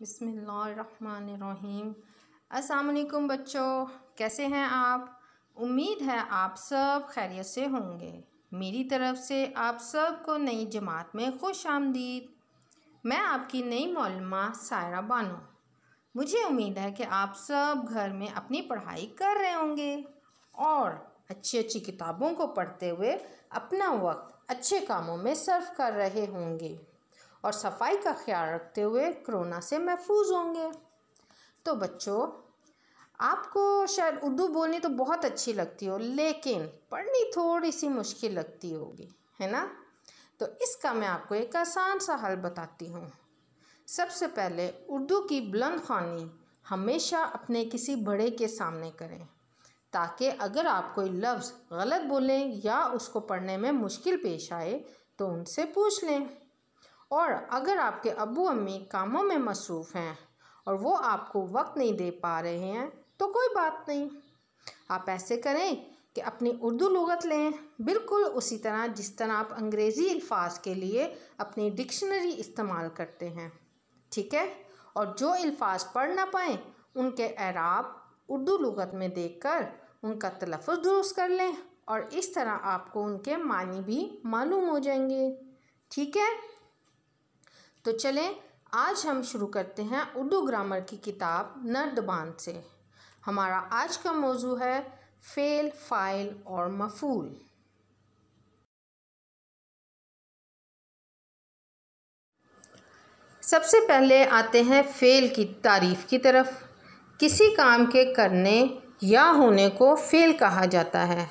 बिसमीम असलकुम बच्चों कैसे हैं आप उम्मीद है आप सब खैरियत से होंगे मेरी तरफ से आप सब को नई जमात में खुश आमदीद मैं आपकी नई मौलमा सायरा बानो मुझे उम्मीद है कि आप सब घर में अपनी पढ़ाई कर रहे होंगे और अच्छी अच्छी किताबों को पढ़ते हुए अपना वक्त अच्छे कामों में सर्व कर रहे होंगे और सफाई का ख्याल रखते हुए कोरोना से महफूज होंगे तो बच्चों आपको शायद उर्दू बोलनी तो बहुत अच्छी लगती हो लेकिन पढ़नी थोड़ी सी मुश्किल लगती होगी है ना तो इसका मैं आपको एक आसान सा हल बताती हूँ सबसे पहले उर्दू की बुलंद खानी हमेशा अपने किसी बड़े के सामने करें ताकि अगर आप कोई लफ्ज़ गलत बोलें या उसको पढ़ने में मुश्किल पेश आए तो उनसे पूछ लें और अगर आपके अबू अम्मी कामों में मसरूफ़ हैं और वो आपको वक्त नहीं दे पा रहे हैं तो कोई बात नहीं आप ऐसे करें कि अपनी उर्दू लगत लें बिल्कुल उसी तरह जिस तरह आप अंग्रेज़ी अल्फाज के लिए अपनी डिक्शनरी इस्तेमाल करते हैं ठीक है और जो अल्फाज पढ़ ना पाएँ उनके एराब उर्दू लगत में देख कर उनका तलफ़ दुरुस्त कर लें और इस तरह आपको उनके मानी भी मालूम हो जाएंगे ठीक है तो चलें आज हम शुरू करते हैं उर्दू ग्रामर की किताब नर्दबान से हमारा आज का मौजू है फेल फाइल और मफूल सबसे पहले आते हैं फ़ेल की तारीफ़ की तरफ किसी काम के करने या होने को फ़ेल कहा जाता है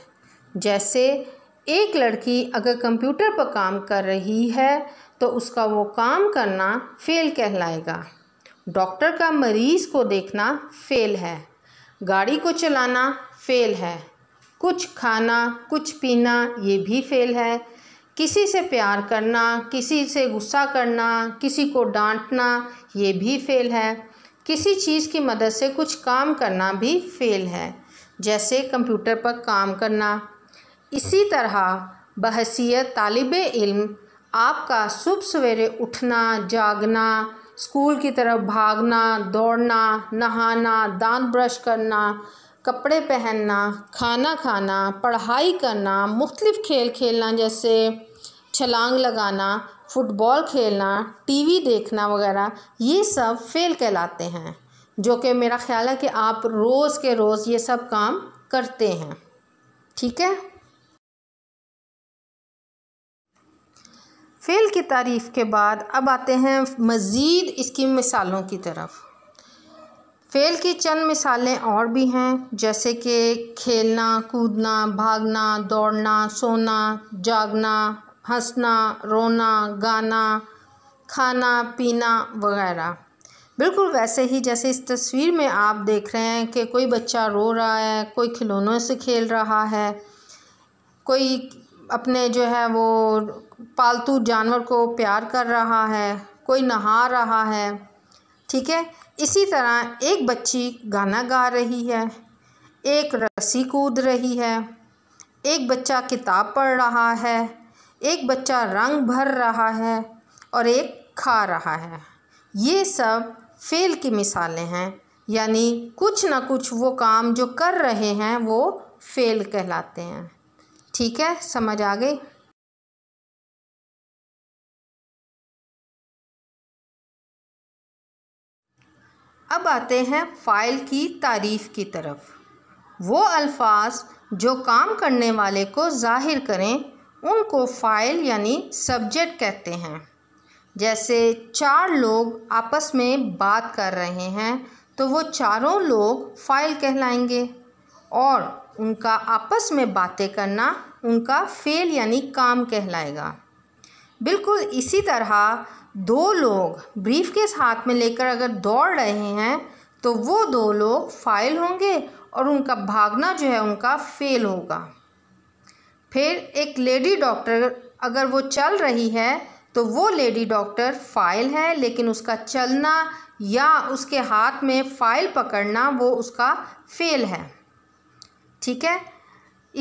जैसे एक लड़की अगर कंप्यूटर पर काम कर रही है तो उसका वो काम करना फेल कहलाएगा डॉक्टर का मरीज़ को देखना फेल है गाड़ी को चलाना फेल है कुछ खाना कुछ पीना ये भी फेल है किसी से प्यार करना किसी से गुस्सा करना किसी को डांटना ये भी फेल है किसी चीज़ की मदद से कुछ काम करना भी फेल है जैसे कंप्यूटर पर काम करना इसी तरह बहसीत तालब इल्म आपका सुबह सवेरे उठना जागना स्कूल की तरफ भागना दौड़ना नहाना दांत ब्रश करना कपड़े पहनना खाना खाना पढ़ाई करना मुख्तलिफ़ खेल खेलना जैसे छलांग लगाना फ़ुटबॉल खेलना टीवी देखना वगैरह ये सब फेल कहलाते हैं जो कि मेरा ख़्याल है कि आप रोज़ के रोज़ ये सब काम करते हैं ठीक है फ़ेल की तारीफ़ के बाद अब आते हैं मज़ीद इसकी मिसालों की तरफ फ़ेल की चंद मिसालें और भी हैं जैसे कि खेलना कूदना भागना दौड़ना सोना जागना हंसना रोना गाना खाना पीना वगैरह बिल्कुल वैसे ही जैसे इस तस्वीर में आप देख रहे हैं कि कोई बच्चा रो रहा है कोई खिलौनों से खेल रहा है कोई अपने जो है वो पालतू जानवर को प्यार कर रहा है कोई नहा रहा है ठीक है इसी तरह एक बच्ची गाना गा रही है एक रस्सी कूद रही है एक बच्चा किताब पढ़ रहा है एक बच्चा रंग भर रहा है और एक खा रहा है ये सब फेल की मिसालें हैं यानी कुछ ना कुछ वो काम जो कर रहे हैं वो फेल कहलाते हैं ठीक है समझ आ गई अब आते हैं फ़ाइल की तारीफ़ की तरफ वो अल्फाज जो काम करने वाले को ज़ाहिर करें उनको फ़ाइल यानी सब्जेक्ट कहते हैं जैसे चार लोग आपस में बात कर रहे हैं तो वो चारों लोग फ़ाइल कहलाएंगे और उनका आपस में बातें करना उनका फेल यानी काम कहलाएगा बिल्कुल इसी तरह दो लोग ब्रीफ केस हाथ में लेकर अगर दौड़ रहे हैं तो वो दो लोग फाइल होंगे और उनका भागना जो है उनका फेल होगा फिर एक लेडी डॉक्टर अगर वो चल रही है तो वो लेडी डॉक्टर फाइल है लेकिन उसका चलना या उसके हाथ में फाइल पकड़ना वो उसका फेल है ठीक है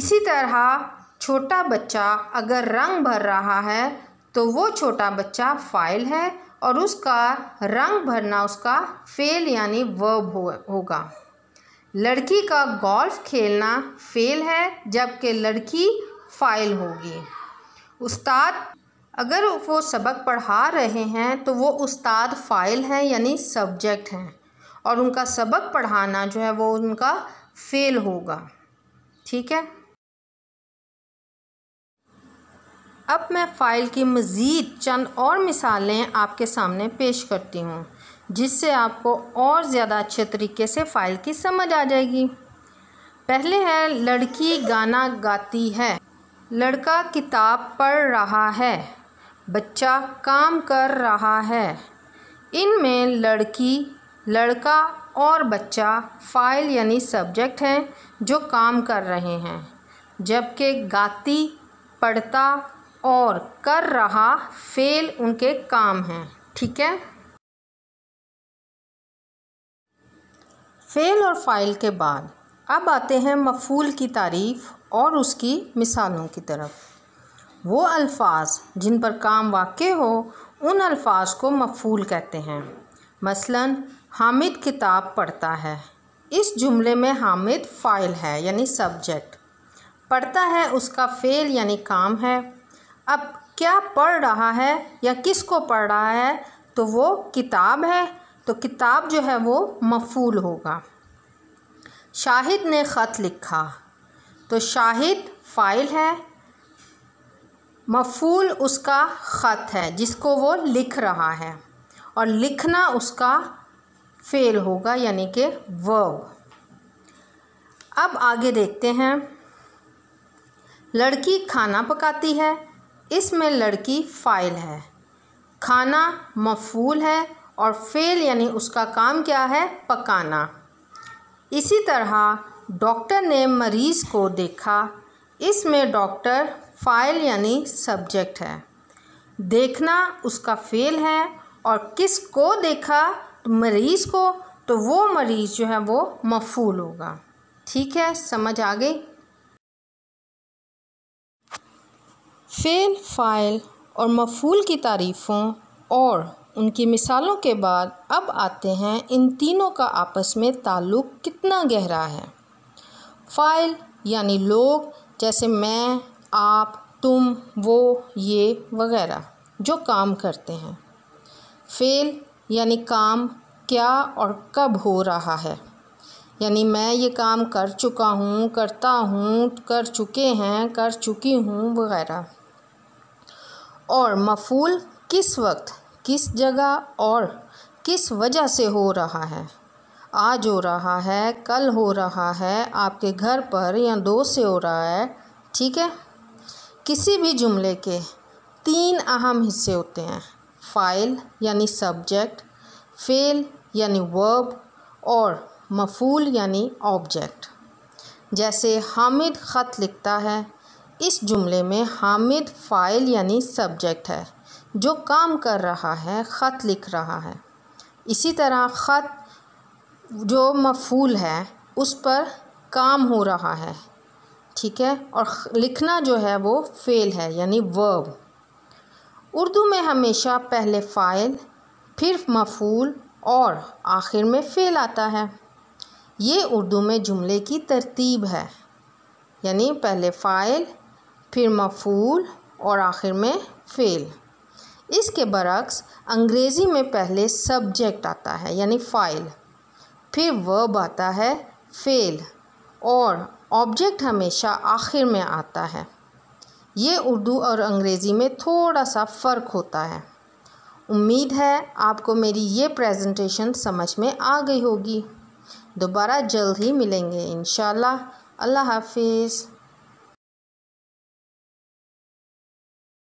इसी तरह छोटा बच्चा अगर रंग भर रहा है तो वो छोटा बच्चा फाइल है और उसका रंग भरना उसका फेल यानी वर्ब हो, होगा लड़की का गोल्फ खेलना फेल है जबकि लड़की फाइल होगी उस्ताद अगर वो सबक पढ़ा रहे हैं तो वो उस्ताद फाइल हैं यानी सब्जेक्ट हैं और उनका सबक पढ़ाना जो है वो उनका फेल होगा ठीक है अब मैं फ़ाइल की मज़ीद चंद और मिसालें आपके सामने पेश करती हूँ जिससे आपको और ज़्यादा अच्छे तरीके से फ़ाइल की समझ आ जाएगी पहले है लड़की गाना गाती है लड़का किताब पढ़ रहा है बच्चा काम कर रहा है इनमें लड़की लड़का और बच्चा फ़ाइल यानी सब्जेक्ट हैं जो काम कर रहे हैं जबकि गाती पढ़ता और कर रहा फेल उनके काम हैं ठीक है फेल और फाइल के बाद अब आते हैं मफूल की तारीफ़ और उसकी मिसालों की तरफ वो अल्फाज जिन पर काम वाक़ हो उन अल्फाज को मफूल कहते हैं मसलन हामिद किताब पढ़ता है इस जुमले में हामिद फ़ाइल है यानी सब्जेक्ट पढ़ता है उसका फ़ेल यानी काम है अब क्या पढ़ रहा है या किस को पढ़ रहा है तो वो किताब है तो किताब जो है वो मफूल होगा शाहिद ने ख़त लिखा तो शाहिद फ़ाइल है मफूल उसका ख़त है जिसको वो लिख रहा है और लिखना उसका फेल होगा यानी कि वर्ब अब आगे देखते हैं लड़की खाना पकाती है इसमें लड़की फ़ाइल है खाना मफूल है और फेल यानी उसका काम क्या है पकाना इसी तरह डॉक्टर ने मरीज़ को देखा इसमें डॉक्टर फाइल यानी सब्जेक्ट है देखना उसका फेल है और किस को देखा तो मरीज़ को तो वो मरीज़ जो है वो मफूल होगा ठीक है समझ आ गई फ़ेल फ़ाइल और मफ़ूल की तारीफ़ों और उनकी मिसालों के बाद अब आते हैं इन तीनों का आपस में ताल्लुक़ कितना गहरा है फ़ाइल यानी लोग जैसे मैं आप तुम वो ये वगैरह जो काम करते हैं फ़ेल यानी काम क्या और कब हो रहा है यानी मैं ये काम कर चुका हूँ करता हूँ कर चुके हैं कर चुकी हूँ वगैरह और मफूल किस वक्त किस जगह और किस वजह से हो रहा है आज हो रहा है कल हो रहा है आपके घर पर या दोस्त से हो रहा है ठीक है किसी भी जुमले के तीन अहम हिस्से होते हैं फ़ाइल यानी सब्जेक्ट फेल यानी वर्ब और मफूल यानी ऑब्जेक्ट जैसे हामिद ख़त लिखता है इस जुमले में हामिद फ़ाइल यानी सब्जेक्ट है जो काम कर रहा है ख़त लिख रहा है इसी तरह ख़त जो मफूल है उस पर काम हो रहा है ठीक है और लिखना जो है वो फ़ेल है यानी वर्ब उर्दू में हमेशा पहले फ़ाइल फिर मफूल और आखिर में फ़ेल आता है ये उर्दू में जुमले की तरतीब है यानी पहले फ़ाइल फिर मफूल और आखिर में फ़ेल इसके बरक्स अंग्रेज़ी में पहले सब्जेक्ट आता है यानी फ़ाइल फिर वर्ब आता है फ़ेल और ऑब्जेक्ट हमेशा आखिर में आता है ये उर्दू और अंग्रेज़ी में थोड़ा सा फ़र्क होता है उम्मीद है आपको मेरी ये प्रेजेंटेशन समझ में आ गई होगी दोबारा जल्द ही मिलेंगे इन अल्लाह हाफिज़